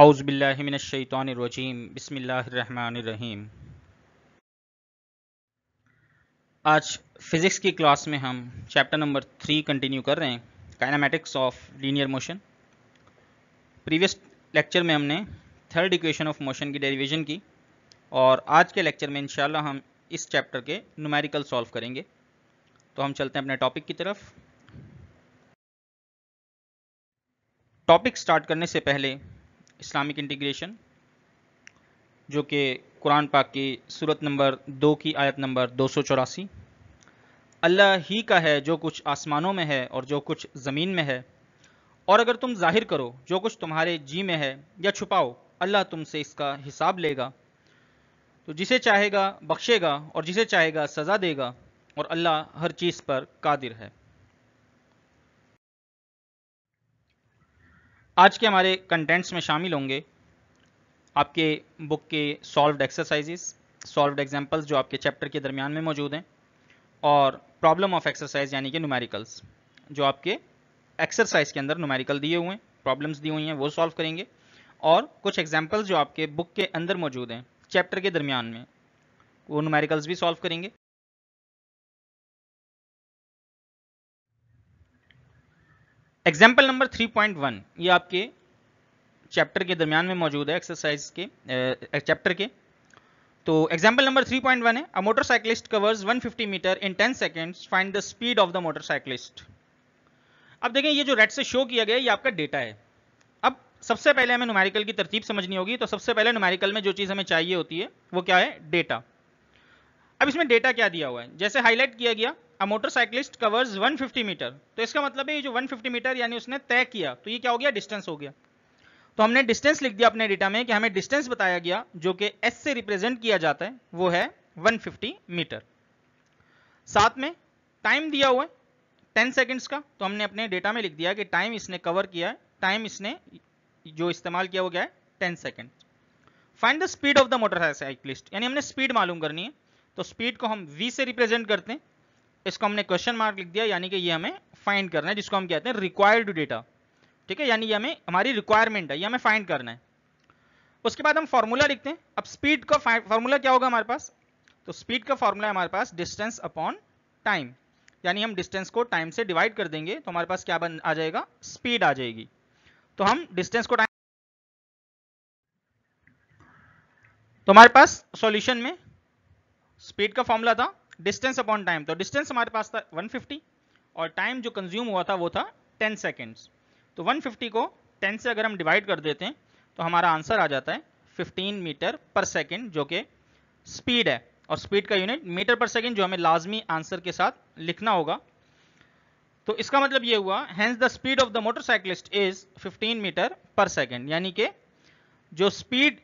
आउज़बिल्लिमिनशैतरजीम बसमीम आज फिज़िक्स की क्लास में हम चैप्टर नंबर थ्री कंटिन्यू कर रहे हैं kinematics of linear motion previous lecture में हमने थर्ड इक्वेशन ऑफ मोशन की डेरिवेशन की और आज के लेक्चर में इंशाल्लाह हम इस चैप्टर के नुमेरिकल सॉल्व करेंगे तो हम चलते हैं अपने टॉपिक की तरफ टॉपिक स्टार्ट करने से पहले इस्लामिक इंटीग्रेशन जो कि कुरान पाक की सूरत नंबर दो की आयत नंबर दो सौ चौरासी अल्लाह ही का है जो कुछ आसमानों में है और जो कुछ ज़मीन में है और अगर तुम जाहिर करो जो कुछ तुम्हारे जी में है या छुपाओ अल्लाह तुमसे इसका हिसाब लेगा तो जिसे चाहेगा बख्शेगा और जिसे चाहेगा सज़ा देगा और अल्लाह हर चीज़ पर कादिर है आज के हमारे कंटेंट्स में शामिल होंगे आपके बुक के सॉल्व्ड एक्सरसाइजेस सॉल्व एग्जाम्पल्स जो आपके चैप्टर के दरमियान में मौजूद हैं और प्रॉब्लम ऑफ एक्सरसाइज यानी कि न्यूमेरिकल्स जो आपके एक्सरसाइज के अंदर न्यूमेरिकल दिए हुए हैं प्रॉब्लम्स दी हुई हैं वो सॉल्व करेंगे और कुछ एग्जाम्पल्स जो आपके बुक के अंदर मौजूद हैं चैप्टर के दरमियान में वो न्यूमेरिकल्स भी सॉल्व करेंगे एग्जाम्पल नंबर 3.1 ये आपके चैप्टर के दरमियान में मौजूद है एक्सरसाइज के चैप्टर के तो एग्जाम्पल नंबर 3.1 है a motorcyclist covers 150 metre in 10 seconds find the speed of the motorcyclist अब देखें ये जो रेड से शो किया गया ये आपका डेटा है अब सबसे पहले हमें नुमेरिकल की तरतीब समझनी होगी तो सबसे पहले नुमेरिकल में जो चीज़ हमें चाहिए होती है वो क्या है डेटा अब इसमें डेटा क्या दिया हुआ है जैसे हाईलाइट किया गया अ मोटरसाइकिलिस्ट कवर्स 150 मीटर तो इसका मतलब है ये जो 150 मीटर यानी उसने तय किया तो ये क्या हो गया डिस्टेंस हो गया तो हमने डिस्टेंस लिख दिया अपने डेटा में कि हमें डिस्टेंस बताया गया जो कि एस से रिप्रेजेंट किया जाता है वो है 150 मीटर साथ में टाइम दिया हुआ है 10 सेकंड्स का तो हमने अपने डेटा में लिख दिया कि टाइम इसने कवर किया है टाइम इसने जो इस्तेमाल किया वो क्या है ten second find the speed of the motorcyclist यानी हमने स्पीड मालूम करनी है तो स्पीड को हम वी से रिप्रेजेंट करते हैं इसको हमने क्वेश्चन मार्क लिख दिया यानी कि ये हमें फाइंड करना है जिसको हम कहते हैं रिक्वायर्ड डेटा ठीक है यानी ये हमें हमारी रिक्वायरमेंट है ये हमें फाइंड करना है उसके बाद हम फॉर्मूला लिखते हैं अब स्पीड का फॉर्मूला क्या होगा हमारे पास तो स्पीड का फॉर्मूला हमारे पास डिस्टेंस अपॉन टाइम यानी हम डिस्टेंस को टाइम से डिवाइड कर देंगे तो हमारे पास क्या बन आ जाएगा स्पीड आ जाएगी तो हम डिस्टेंस को टाइम तो हमारे पास सॉल्यूशन में स्पीड का फॉर्मूला था डिस्टेंस अपॉन टाइम तो डिस्टेंस हमारे पास था 150 और टाइम जो कंज्यूम हुआ था वो था 10 सेकेंड्स तो 150 को 10 से अगर हम डिवाइड कर देते हैं तो हमारा आंसर आ जाता है 15 मीटर पर सेकेंड जो कि स्पीड है और स्पीड का यूनिट मीटर पर सेकेंड जो हमें लाजमी आंसर के साथ लिखना होगा तो इसका मतलब ये हुआ hence the speed of the motorcyclist is 15 metre per second यानी कि जो स्पीड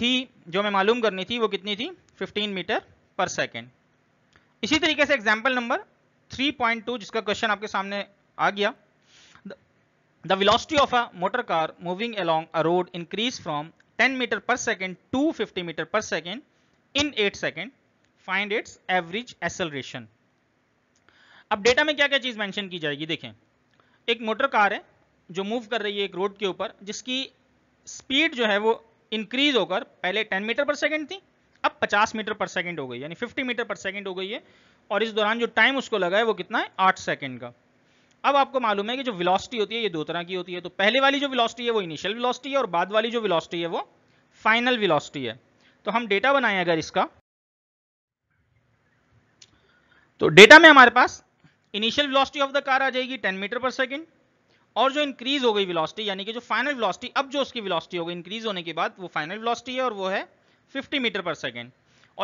थी जो हमें मालूम करनी थी वो कितनी थी 15 मीटर पर सेकेंड इसी तरीके से एग्जाम्पल नंबर 3.2 जिसका क्वेश्चन आपके सामने आ गया the velocity of a motor car moving along a road increase from 10 metre per second to fifty metre per second in eight second find its average acceleration अब data में क्या क्या चीज़ mention की जाएगी देखें एक मोटर कार है जो मूव कर रही है एक रोड के ऊपर जिसकी स्पीड जो है वो इंक्रीज होकर पहले 10 मीटर पर सेकेंड थी अब 50 मीटर पर सेकंड हो गई यानी 50 मीटर पर सेकंड हो गई है और इस दौरान जो टाइम उसको लगा है वो कितना है 8 सेकंड का अब आपको मालूम है कि जो विलॉसिटी होती है ये दो तरह की होती है तो पहले वाली जो विलॉसिटी है वो इनिशियल विलॉसिटी है और बाद वाली जो विलॉसिटी है वो फाइनल विलॉसिटी है तो हम डेटा बनाए अगर इसका तो डेटा में हमारे पास initial velocity of the car आ जाएगी टेन मीटर पर सेकेंड और जो इंक्रीज हो गई वेलोसिटी यानी कि जो फाइनल वेलोसिटी अब जो उसकी वेलोसिटी हो गई इंक्रीज होने के बाद वो फाइनल वेलोसिटी है और वो है 50 मीटर पर सेकेंड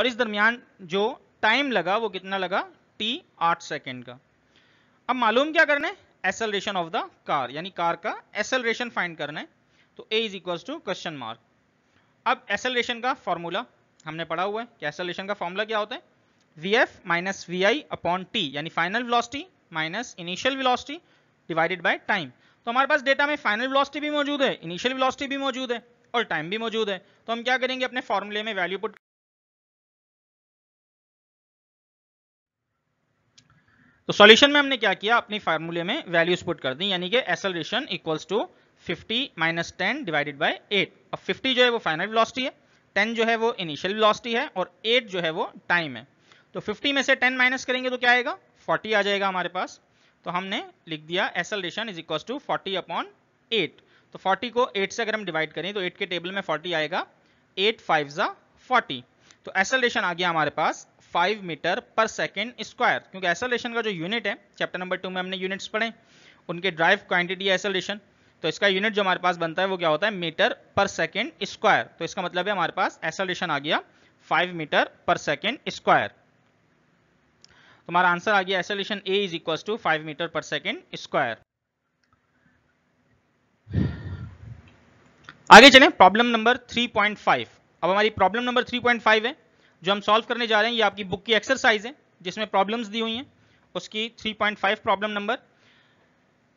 और इस दरमियान जो टाइम लगा वो कितना लगा टी आठ सेकेंड का अब मालूम क्या करना है एसलरेशन ऑफ द कार यानी कार का एसलरेशन फाइंड करना है तो a is equal to question mark अब एसलरेशन का फॉर्मूला हमने पढ़ा हुआ है कि एसलरेशन का फॉर्मूला क्या होता है V F minus we I upon t यानी final velocity minus initial velocity divided by time तो हमारे पास डेटा में फाइनल वेलोसिटी भी मौजूद है इनिशियल वेलोसिटी भी मौजूद है और टाइम भी मौजूद है तो हम क्या करेंगे अपने फॉर्मूले में वैल्यू पुट तो सॉल्यूशन में हमने क्या किया अपनी फार्मूले में वैल्यूज पुट कर दी यानी कि acceleration equals to 50 minus ten divided by 8 अब 50 जो है वो फाइनल वेलोसिटी है 10 जो है वो इनिशियल वेलोसिटी है और 8 जो है वो टाइम है तो 50 में से 10 माइनस करेंगे तो क्या आएगा 40 आ जाएगा हमारे पास तो हमने लिख दिया acceleration is equals to forty upon eight तो 40 को 8 से अगर हम डिवाइड करें तो 8 के टेबल में 40 आएगा 8 फाइव ज़ा फोर्टी तो एसलेशन आ गया हमारे पास 5 मीटर पर सेकेंड स्क्वायर क्योंकि एसलेशन का जो यूनिट है चैप्टर नंबर टू में हमने यूनिट्स पढ़े उनके ड्राइव क्वांटिटी है एसलेशन तो इसका यूनिट जो हमारे पास बनता है वो क्या होता है मीटर पर सेकेंड स्क्वायर तो इसका मतलब है हमारे पास एसलेशन आ गया five metre per second square तुम्हारा आंसर आ गया acceleration a is equal to five metre per second square आगे चलें प्रॉब्लम नंबर 3.5 अब हमारी प्रॉब्लम नंबर 3.5 है जो हम सॉल्व करने जा रहे हैं ये आपकी बुक की एक्सरसाइज है जिसमें प्रॉब्लम्स दी हुई हैं उसकी 3.5 problem number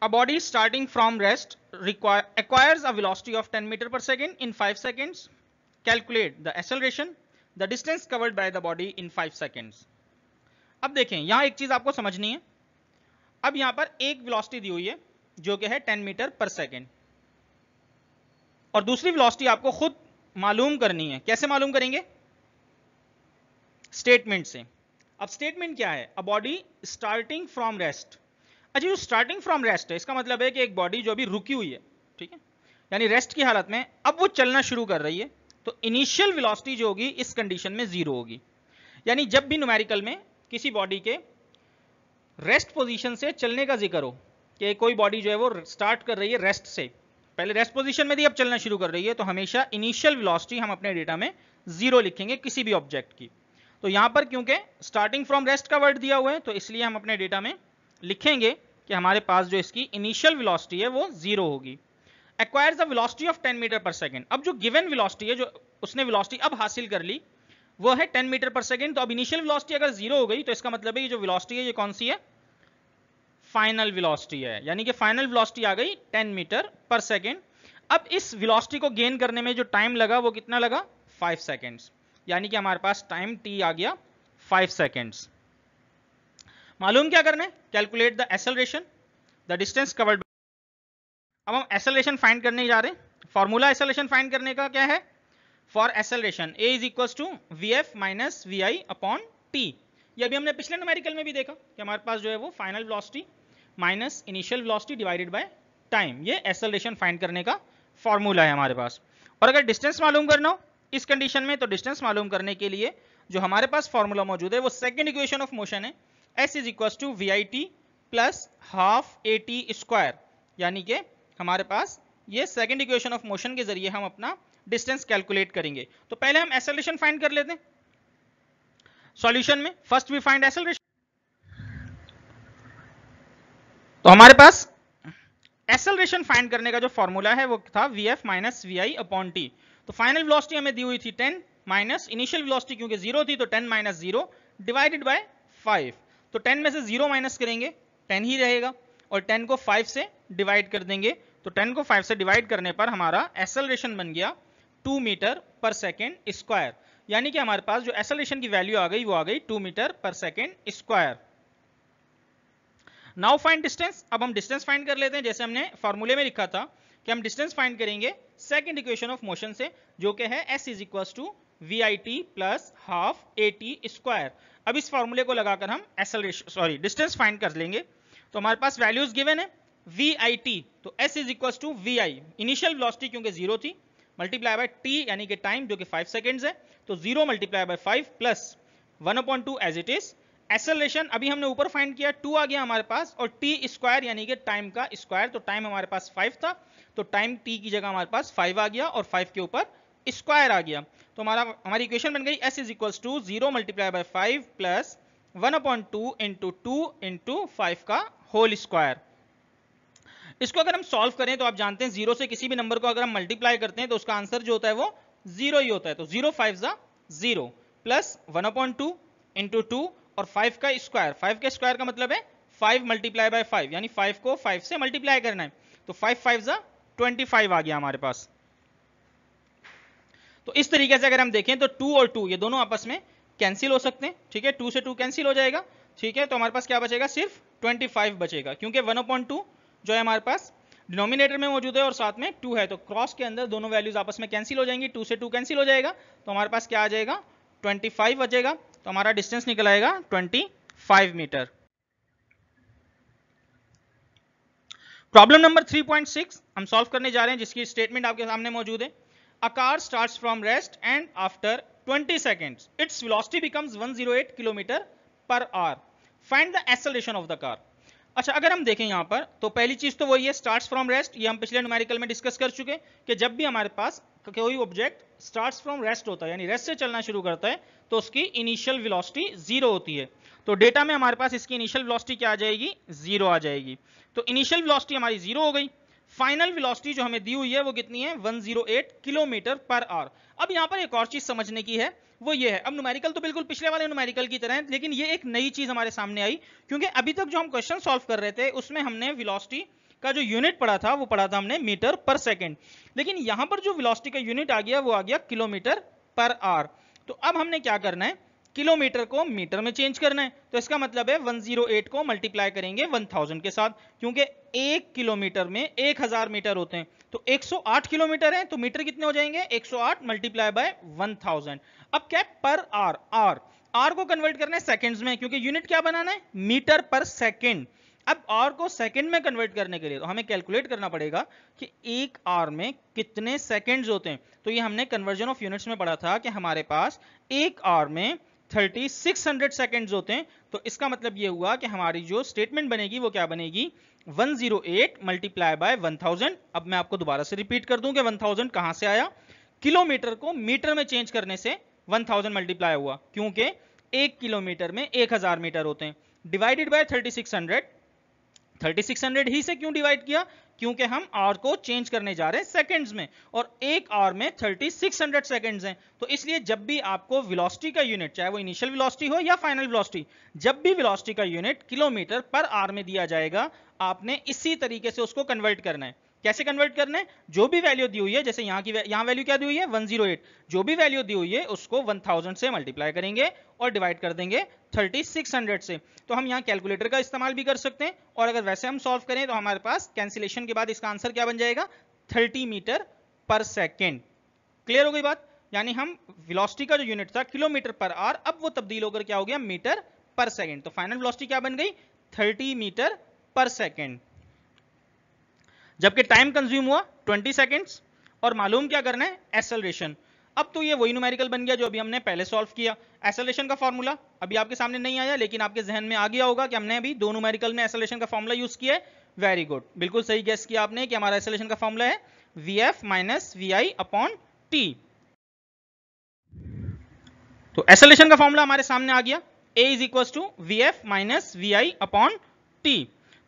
a body starting from rest acquires a velocity of 10 metre per second in 5 seconds calculate the acceleration the distance covered by the body in 5 seconds अब देखें यहाँ एक चीज़ आपको समझनी है अब यहाँ पर एक वेलोसिटी दी हुई है जो कि है 10 मीटर पर सेकेंड और दूसरी वेलोसिटी आपको खुद मालूम करनी है कैसे मालूम करेंगे स्टेटमेंट से अब स्टेटमेंट क्या है a body starting from rest अच्छा जो स्टार्टिंग फ्रॉम रेस्ट है इसका मतलब है कि एक बॉडी जो अभी रुकी हुई है ठीक है यानी रेस्ट की हालत में अब वो चलना शुरू कर रही है तो इनिशियल वेलोसिटी जो होगी इस कंडीशन में जीरो होगी यानी जब भी न्यूमेरिकल में किसी बॉडी के रेस्ट पोजीशन से चलने का जिक्र हो कि कोई बॉडी जो है वो स्टार्ट कर रही है रेस्ट से पहले रेस्ट पोजिशन में भी अब चलना शुरू कर रही है तो हमेशा इनिशियल वेलोसिटी हम अपने डेटा में जीरो लिखेंगे किसी भी ऑब्जेक्ट की तो यहां पर क्योंकि स्टार्टिंग फ्रॉम रेस्ट का वर्ड दिया हुआ है तो इसलिए हम अपने डेटा में लिखेंगे कि हमारे पास जो इसकी इनिशियल वेलोसिटी है वो जीरो होगी acquire the velocity of 10 metre per second अब जो गिवन वेलोसिटी है जो उसने वेलोसिटी अब हासिल कर ली वो है 10 मीटर पर सेकेंड तो अब इनिशियल वेलोसिटी अगर जीरो हो गई तो इसका मतलब है ये जो वेलोसिटी है ये कौन सी है फाइनल वेलोसिटी है यानी कि फाइनल वेलोसिटी आ गई 10 मीटर पर सेकेंड अब इस वेलोसिटी को गेन करने में जो टाइम लगा वो कितना लगा 5 सेकेंड्स यानी कि हमारे पास टाइम टी आ गया 5 सेकेंड्स मालूम क्या करना है calculate the acceleration the distance covered अब हम एसलरेशन फाइंड करने जा रहे हैं फॉर्मूला एसलरेशन फाइंड करने का क्या है for acceleration a is equal to V F minus we I upon t ये अभी हमने पिछले न्यूमेरिकल में भी देखा कि हमारे पास जो है वो final velocity minus initial velocity divided by time ये एसलेशन फाइंड करने का फॉर्मूला है हमारे पास और अगर डिस्टेंस मालूम करना हो इस कंडीशन में तो डिस्टेंस मालूम करने के लिए जो हमारे पास फॉर्मूला मौजूद है वो सेकेंड इक्वेशन ऑफ मोशन है s is equal to v i t plus half a t square यानी कि हमारे पास ये सेकेंड इक्वेशन ऑफ मोशन के जरिए हम अपना डिस्टेंस कैलकुलेट करेंगे तो पहले हम एसलेशन फाइंड कर लेते हैं सॉल्यूशन में फर्स्ट वी फाइंड एसलेशन तो हमारे पास एक्सेलरेशन फाइंड करने का जो फॉर्मूला है वो था v F minus we I upon T तो फाइनल वेलोसिटी हमें दी हुई थी 10 माइनस इनिशियल वेलोसिटी क्योंकि जीरो थी तो 10 माइनस जीरो डिवाइडेड बाय 5 तो 10 में से जीरो माइनस करेंगे 10 ही रहेगा और 10 को 5 से डिवाइड कर देंगे तो 10 को 5 से डिवाइड करने पर हमारा एक्सेलरेशन बन गया 2 मीटर पर सेकेंड स्क्वायर यानी कि हमारे पास जो एक्सेलरेशन की वैल्यू आ गई वो आ गई two metre per second square now find distance अब हम डिस्टेंस फाइंड कर लेते हैं जैसे हमने फॉर्मूले में लिखा था कि हम डिस्टेंस फाइंड करेंगे सेकेंड इक्वेशन ऑफ मोशन से जो कि है s is equal to v i t plus half a t square अब इस फॉर्मूले को लगाकर हम एसलरेशन सॉरी डिस्टेंस फाइंड कर लेंगे तो हमारे पास वैल्यूज गिवन है वी आई टी तो s is equal to v i initial velocity क्योंकि जीरो थी मल्टीप्लाई बाय टी यानी कि टाइम जो कि फाइव सेकेंड्स है तो zero multiply by five plus one appoint two as it is acceleration अभी हमने ऊपर फाइंड किया टू आ गया हमारे पास और टी स्क्वायर यानी कि टाइम का स्क्वायर तो टाइम हमारे पास फाइव था तो टाइम टी की जगह हमारे पास फाइव आ गया और फाइव के ऊपर स्क्वायर आ गया तो हमारा हमारी इक्वेशन बन गई s is equal to zero multiply by five plus one appoint two into two into five का होल स्क्वायर इसको अगर हम सॉल्व करें तो आप जानते हैं जीरो से किसी भी नंबर को अगर हम मल्टीप्लाई करते हैं तो उसका आंसर जो होता है वो जीरो ही होता है तो जीरो फाइव ज़ा zero plus one appoint two into two और फाइव का स्क्वायर फाइव का स्क्वायर का मतलब है फाइव मल्टीप्लाई बाय फाइव यानी फाइव को फाइव से मल्टीप्लाई करना है तो फाइव फाइव ज़ा ट्वेंटी फाइव आ गया हमारे पास तो इस तरीके से अगर हम देखें तो टू और टू ये दोनों आपस में कैंसिल हो सकते हैं ठीक है टू से टू कैंसिल हो जाएगा ठीक है तो हमारे पास क्या बचेगा सिर्फ ट्वेंटी फाइव बचेगा क्योंकि वन अपॉन टू जो है हमारे पास डिनोमिनेटर में मौजूद है और साथ में टू है तो क्रॉस के अंदर दोनों वैल्यूज आपस में कैंसिल हो जाएंगी टू से टू कैंसिल हो जाएगा तो हमारे पास क्या आ जाएगा 25 बचेगा तो हमारा डिस्टेंस निकल आएगा 25 मीटर प्रॉब्लम नंबर 3.6 हम सॉल्व करने जा रहे हैं जिसकी स्टेटमेंट आपके सामने मौजूद है a car start from rest and after 20 second its velocity becomes 108 kilometre per hour find the acceleration of the car अच्छा अगर हम देखें यहाँ पर तो पहली चीज़ तो वही है स्टार्ट्स फ्रॉम रेस्ट ये हम पिछले न्यूमेरिकल में डिस्कस कर चुके कि जब भी हमारे पास कोई ऑब्जेक्ट स्टार्ट्स फ्रॉम रेस्ट होता है यानी रेस्ट से चलना शुरू करता है तो उसकी इनिशियल विलॉसिटी जीरो होती है तो डेटा में हमारे पास इसकी इनिशियल विलॉसिटी क्या आ जाएगी जीरो आ जाएगी तो इनिशियल विलॉसिटी हमारी जीरो हो गई फाइनल वेलोसिटी जो हमें दी हुई है वो कितनी है 108 किलोमीटर पर आवर अब यहां पर एक और चीज समझने की है वो ये है अब न्यूमेरिकल तो बिल्कुल पिछले वाले न्यूमेरिकल की तरह है लेकिन ये एक नई चीज हमारे सामने आई क्योंकि अभी तक जो हम क्वेश्चन सॉल्व कर रहे थे उसमें हमने विलॉसिटी का जो यूनिट पढ़ा था वो पढ़ा था हमने मीटर पर सेकेंड लेकिन यहां पर जो विलॉसिटी का यूनिट आ गया वो आ गया किलोमीटर पर आवर तो अब हमने क्या करना है किलोमीटर को मीटर में चेंज करना है तो इसका मतलब है 108 को मल्टीप्लाई करेंगे 1000 के साथ क्योंकि एक किलोमीटर में 1000 मीटर होते हैं तो 108 किलोमीटर है तो मीटर कितने हो जाएंगे 108 मल्टीप्लाई बाय 1000 अब क्या पर आर आर आर को कन्वर्ट करना है सेकेंड्स में क्योंकि यूनिट क्या बनाना है मीटर पर सेकेंड अब आर को सेकेंड में कन्वर्ट करने के लिए तो हमें कैलकुलेट करना पड़ेगा कि एक आर में कितने सेकेंड्स होते हैं तो ये हमने कन्वर्जन ऑफ यूनिट्स में पढ़ा था कि हमारे पास एक आर में थर्टी सिक्स हंड्रेड सेकेंड्स होते हैं तो इसका मतलब ये हुआ कि हमारी जो स्टेटमेंट बनेगी वो क्या बनेगी 108 zero eight multiply by one अब मैं आपको दोबारा से रिपीट कर दूं कि 1000 थाउजेंड कहां से आया किलोमीटर को मीटर में चेंज करने से 1000 थाउजेंड मल्टीप्लाई हुआ क्योंकि एक किलोमीटर में 1000 मीटर होते हैं डिवाइडेड बाय 3600 3600 ही से क्यों डिवाइड किया क्योंकि हम आर को चेंज करने जा रहे हैं सेकंड्स में और एक आर में 3600 सेकंड्स हैं तो इसलिए जब भी आपको वेलोसिटी का यूनिट चाहे वो इनिशियल वेलोसिटी हो या फाइनल वेलोसिटी जब भी वेलोसिटी का यूनिट किलोमीटर पर आर में दिया जाएगा आपने इसी तरीके से उसको कन्वर्ट करना है कैसे कन्वर्ट करना है जो भी वैल्यू दी हुई है जैसे यहाँ की यहां वैल्यू क्या दी हुई है 108 जो भी वैल्यू दी हुई है उसको 1000 से मल्टीप्लाई करेंगे और डिवाइड कर देंगे 3600 से तो हम यहाँ कैलकुलेटर का इस्तेमाल भी कर सकते हैं और अगर वैसे हम सॉल्व करें तो हमारे पास कैंसिलेशन के बाद इसका आंसर क्या बन जाएगा thirty metre per second clear हो गई बात यानी हम वेलोसिटी का जो यूनिट था किलोमीटर पर आर अब वो तब्दील होकर क्या हो गया मीटर पर सेकेंड तो फाइनल वेलोसिटी क्या बन गई 30 मीटर पर सेकेंड जबकि टाइम कंज्यूम हुआ 20 सेकेंड्स और मालूम क्या करना है एसलरेशन अब तो ये वही न्यूमेरिकल बन गया जो अभी हमने पहले सॉल्व किया एसलेशन का फॉर्मूला अभी आपके सामने नहीं आया लेकिन आपके जहन में आ गया होगा कि हमने अभी दो न्यूमेरिकल में एसलेशन का फॉर्मूला यूज किया है वेरी गुड बिल्कुल सही गैस किया आपने कि हमारा एसलेशन का फॉर्मूला है V F minus we I upon T तो एसलेशन का फॉर्मूला हमारे सामने आ गया A is equal to V F minus we I upon T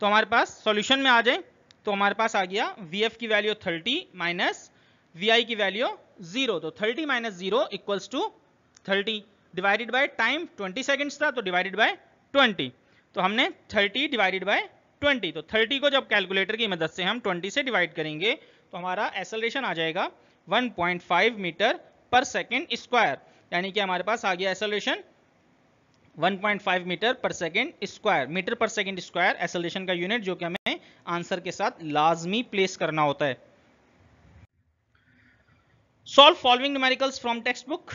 तो हमारे पास सोल्यूशन में आ जाए तो हमारे पास आ गया वी एफ की value thirty minus we I की वैल्यू जीरो तो thirty minus zero equals to thirty divided by time twenty seconds था तो डिवाइडेड बाय ट्वेंटी तो हमने थर्टी डिवाइडेड बाय ट्वेंटी तो थर्टी को जब कैलकुलेटर की मदद से हम ट्वेंटी से डिवाइड करेंगे तो हमारा एसलरेशन आ जाएगा 1.5 मीटर पर सेकेंड स्क्वायर यानी कि हमारे पास आ गया acceleration 1.5 metre per second square metre per second square acceleration का यूनिट जो कि हमें आंसर के साथ लाजमी प्लेस करना होता है solve following numericals from textbook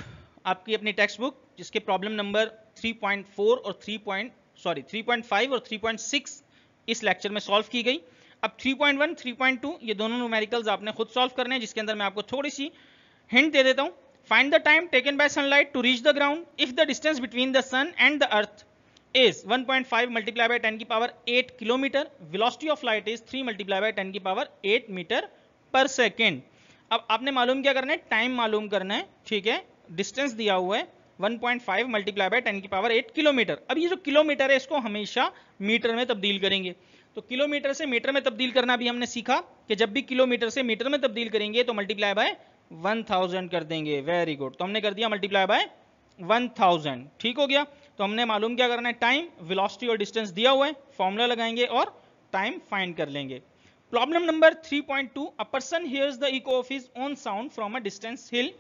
आपकी अपनी टेक्स्ट बुक जिसके प्रॉब्लम नंबर 3.4 और 3. पॉइंट सॉरी 3.5 और 3.6 इस लेक्चर में सॉल्व की गई अब 3.1, 3.2 ये दोनों न्यूमेरिकल्स आपने खुद सॉल्व करने हैं जिसके अंदर मैं आपको थोड़ी सी हिंट दे देता हूँ find the time taken by sunlight to reach the ground if the distance between the sun and the earth is 1.5 multiplied by 10 की power 8 kilometre Velocity of light is 3 multiply by 10 की power 8 metre per second अब आपने मालूम क्या करना है time मालूम करना है ठीक है डिस्टेंस दिया हुआ है 1.5 मल्टीप्लाई बाय 10 की पावर 8 किलोमीटर अब ये जो किलोमीटर है इसको हमेशा मीटर में तब्दील करेंगे तो किलोमीटर से मीटर में तब्दील करना भी हमने सीखा कि जब भी किलोमीटर से मीटर में तब्दील करेंगे तो मल्टीप्लाई बाय 1000 कर देंगे वेरी गुड तो हमने कर दिया मल्टीप्लाई बाय 1000 ठीक हो गया तो हमने मालूम क्या करना है टाइम विलॉसिटी और डिस्टेंस दिया हुआ है फॉर्मूला लगाएंगे और टाइम फाइंड कर लेंगे problem number 3.2 a person hears the echo of his own sound from a distance hill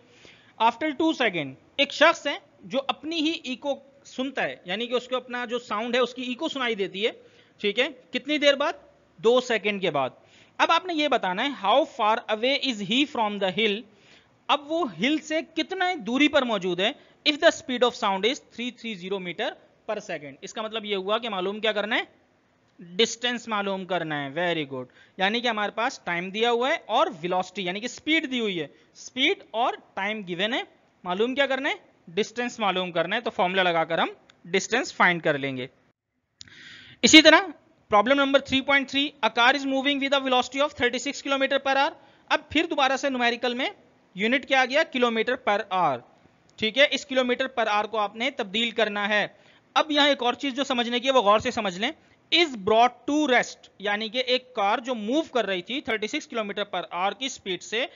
after two second एक शख्स है जो अपनी ही इको सुनता है यानी कि उसको अपना जो साउंड है उसकी इको सुनाई देती है ठीक है कितनी देर बाद दो सेकेंड के बाद अब आपने ये बताना है how far away is he from the hill अब वो हिल से कितना दूरी पर मौजूद है if the speed of sound is 330 metre per second इसका मतलब ये हुआ कि मालूम क्या करना है डिस्टेंस मालूम करना है वेरी गुड यानी कि हमारे पास टाइम दिया हुआ है और वेलोसिटी यानी कि स्पीड दी हुई है स्पीड और टाइम गिवेन है मालूम क्या करना है डिस्टेंस मालूम करना है तो फॉर्मूला लगाकर हम डिस्टेंस फाइंड कर लेंगे इसी तरह problem number 3.3 a car is moving with a velocity of 36 kilometre per hour अब फिर दोबारा से न्यूमेरिकल में यूनिट क्या आ गया किलोमीटर पर आर ठीक है इस किलोमीटर पर आर को आपने तब्दील करना है अब यहां एक और चीज जो समझने की है वो गौर से समझ लें इज ब्रॉड टू रेस्ट यानी कि एक कार जो मूव कर रही थी 36 किलोमीटर पर आर की स्पीड से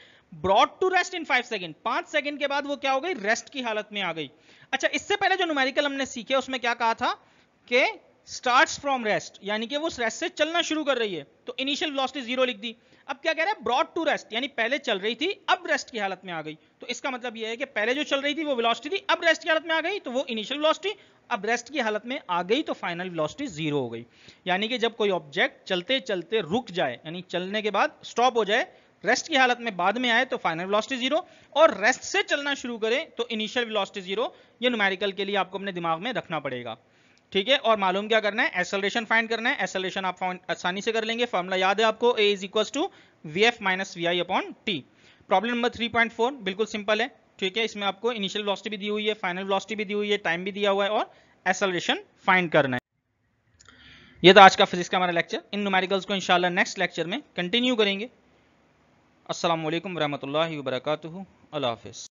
brought to rest in five second पांच सेकेंड के बाद वो क्या हो गई रेस्ट की हालत में आ गई अच्छा इससे पहले जो न्यूमेरिकल हमने सीखे उसमें क्या कहा था कि स्टार्ट फ्रॉम रेस्ट यानी कि वो रेस्ट से चलना शुरू कर रही है तो इनिशियल लॉस्ट जीरो लिख दी अब क्या कह रहा है ब्रॉड टू रेस्ट यानी पहले चल रही थी अब रेस्ट की हालत में आ गई तो इसका मतलब यह है कि पहले जो चल रही थी वो वेलोसिटी थी अब रेस्ट की हालत में आ गई तो वो इनिशियल वेलोसिटी अब रेस्ट की हालत में आ गई तो फाइनल वेलोसिटी जीरो हो गई यानी कि जब कोई ऑब्जेक्ट चलते चलते रुक जाए यानी चलने के बाद स्टॉप हो जाए रेस्ट की हालत में बाद में आए तो फाइनल वेलोसिटी जीरो और रेस्ट से चलना शुरू करें तो इनिशियल वेलोसिटी जीरो ये न्यूमेरिकल के लिए आपको अपने दिमाग में रखना पड़ेगा ठीक है और मालूम क्या करना है एसलेशन फाइंड करना है एसलेशन आप आसानी से कर लेंगे फॉर्मूला याद है आपको A is equal to V F minus we I upon T problem number three point four बिल्कुल सिंपल है ठीक है इसमें आपको इनिशियल वेलोसिटी भी दी हुई है फाइनल वेलोसिटी भी दी हुई है टाइम भी दिया हुआ है और एसलेशन फाइंड करना है ये था आज का फिजिक्स का हमारा लेक्चर इन नुमेरिकल्स को इंशाल्लाह नेक्स्ट लेक्चर में कंटिन्यू करेंगे असल वरहमल वर्का अल्लाह हाफिज़